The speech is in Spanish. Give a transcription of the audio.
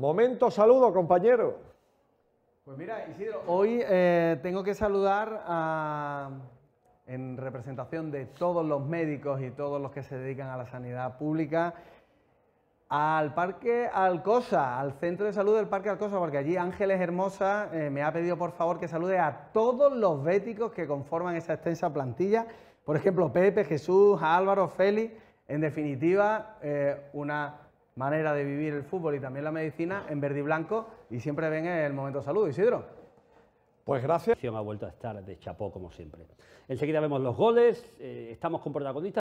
Momento saludo, compañero. Pues mira, Isidro, hoy eh, tengo que saludar en representación de todos los médicos y todos los que se dedican a la sanidad pública, al Parque Alcosa, al Centro de Salud del Parque Alcosa, porque allí Ángeles Hermosa eh, me ha pedido por favor que salude a todos los béticos que conforman esa extensa plantilla. Por ejemplo, Pepe, Jesús, Álvaro, Félix. En definitiva, eh, una manera de vivir el fútbol y también la medicina en verde y blanco y siempre ven el momento salud, Isidro. Pues gracias. La ha vuelto a estar de chapó como siempre. Enseguida vemos los goles, eh, estamos con protagonistas.